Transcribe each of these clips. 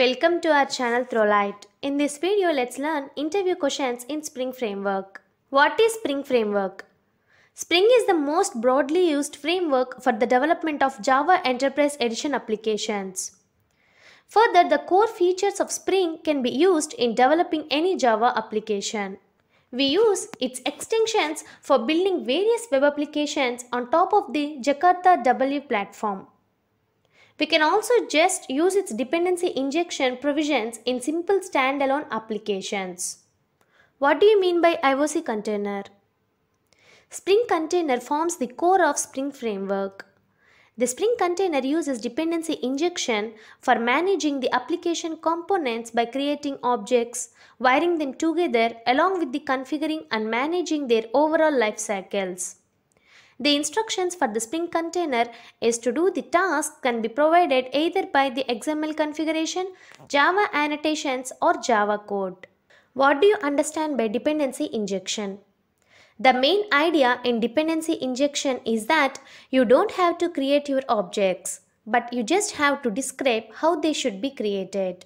Welcome to our channel Throlite. In this video, let's learn interview questions in Spring Framework. What is Spring Framework? Spring is the most broadly used framework for the development of Java Enterprise Edition applications. Further, the core features of Spring can be used in developing any Java application. We use its extensions for building various web applications on top of the Jakarta W platform. We can also just use its dependency injection provisions in simple standalone applications. What do you mean by IOC container? Spring container forms the core of Spring framework. The Spring container uses dependency injection for managing the application components by creating objects, wiring them together along with the configuring and managing their overall life cycles. The instructions for the Spring container is to do the task can be provided either by the XML configuration, Java annotations or Java code. What do you understand by dependency injection? The main idea in dependency injection is that you don't have to create your objects, but you just have to describe how they should be created.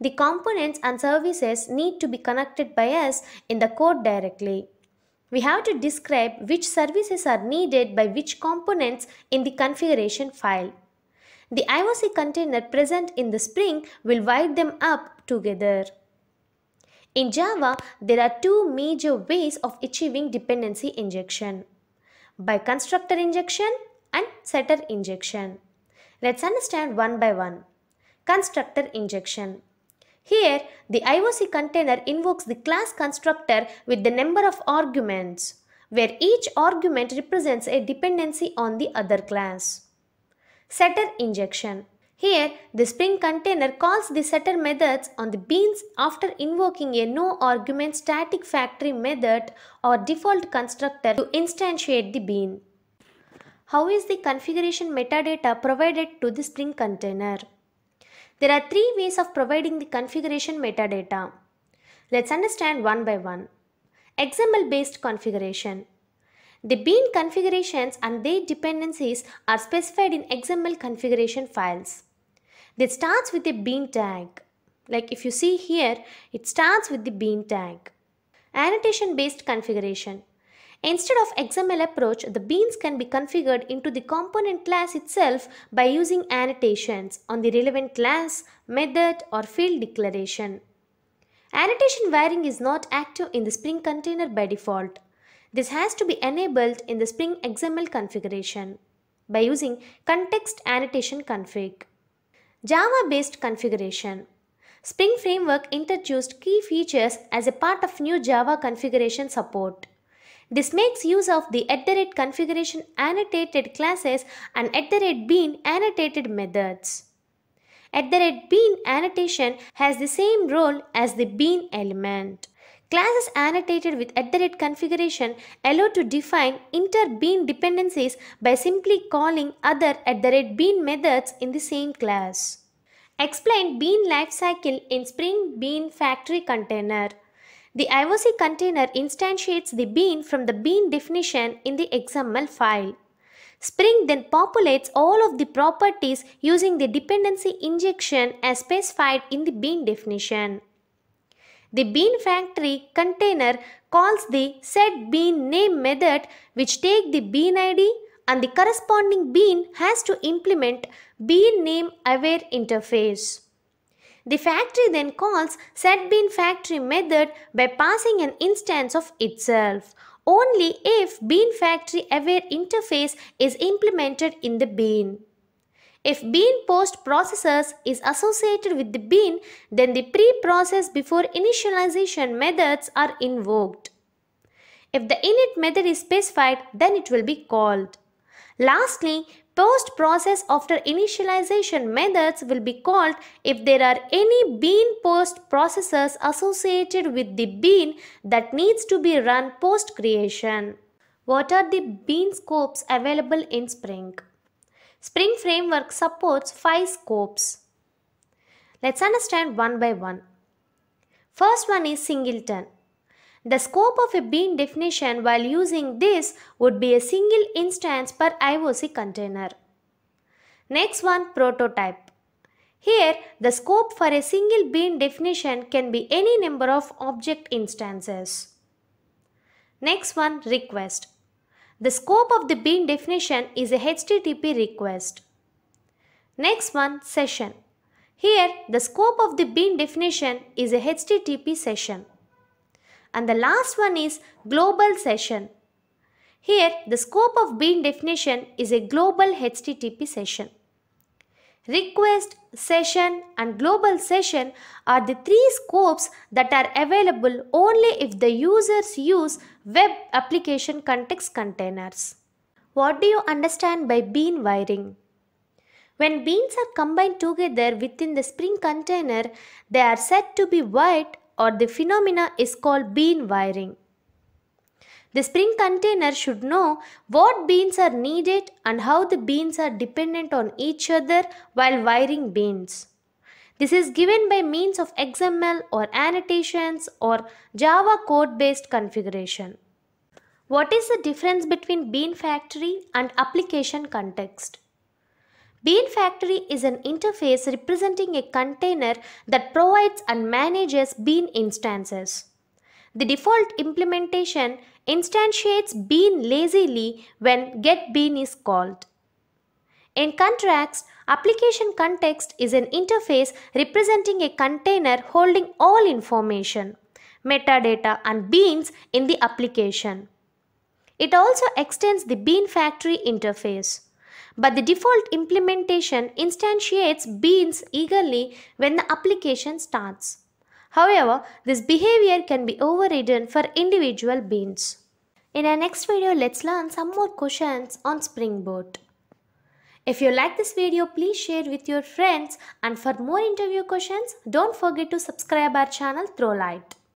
The components and services need to be connected by us in the code directly we have to describe which services are needed by which components in the configuration file. The IOC container present in the Spring will wire them up together. In Java, there are two major ways of achieving dependency injection. By constructor injection and setter injection. Let's understand one by one. Constructor injection. Here, the IOC container invokes the class constructor with the number of arguments, where each argument represents a dependency on the other class. Setter injection. Here, the Spring container calls the setter methods on the beans after invoking a no-argument static factory method or default constructor to instantiate the bean. How is the configuration metadata provided to the Spring container? There are three ways of providing the configuration metadata. Let's understand one by one. XML based configuration. The bean configurations and their dependencies are specified in XML configuration files. It starts with a bean tag. Like if you see here, it starts with the bean tag. Annotation based configuration. Instead of XML approach, the beans can be configured into the component class itself by using annotations on the relevant class, method or field declaration. Annotation wiring is not active in the Spring container by default. This has to be enabled in the Spring XML configuration by using context annotation config. Java-based configuration. Spring Framework introduced key features as a part of new Java configuration support. This makes use of the at the rate configuration annotated classes and at the rate bean annotated methods. At the rate bean annotation has the same role as the bean element. Classes annotated with at the rate configuration allow to define inter-bean dependencies by simply calling other at the rate bean methods in the same class. Explain bean lifecycle in Spring Bean Factory Container. The IOC container instantiates the bean from the bean definition in the XML file. Spring then populates all of the properties using the dependency injection as specified in the bean definition. The bean factory container calls the setBeanName method which take the bean ID and the corresponding bean has to implement bean name aware interface. The factory then calls said bean factory method by passing an instance of itself only if bean factory aware interface is implemented in the bean. If bean post processors is associated with the bean, then the pre-process before initialization methods are invoked. If the init method is specified, then it will be called. Lastly, Post-process after initialization methods will be called if there are any bean post processes associated with the bean that needs to be run post-creation. What are the bean scopes available in Spring? Spring Framework supports 5 scopes. Let's understand one by one. First one is singleton. The scope of a bean definition while using this would be a single instance per IOC container. Next one prototype. Here the scope for a single bean definition can be any number of object instances. Next one request. The scope of the bean definition is a HTTP request. Next one session. Here the scope of the bean definition is a HTTP session. And the last one is global session. Here, the scope of bean definition is a global HTTP session. Request, session and global session are the three scopes that are available only if the users use web application context containers. What do you understand by bean wiring? When beans are combined together within the spring container, they are said to be wired or the phenomena is called bean wiring. The spring container should know what beans are needed and how the beans are dependent on each other while wiring beans. This is given by means of XML or annotations or Java code based configuration. What is the difference between bean factory and application context? Bean Factory is an interface representing a container that provides and manages bean instances. The default implementation instantiates bean lazily when getBean is called. In contrast, application context is an interface representing a container holding all information, metadata and beans in the application. It also extends the bean factory interface but the default implementation instantiates beans eagerly when the application starts. However, this behavior can be overridden for individual beans. In our next video, let's learn some more questions on Springboard. If you like this video, please share with your friends and for more interview questions, don't forget to subscribe our channel Throwlight.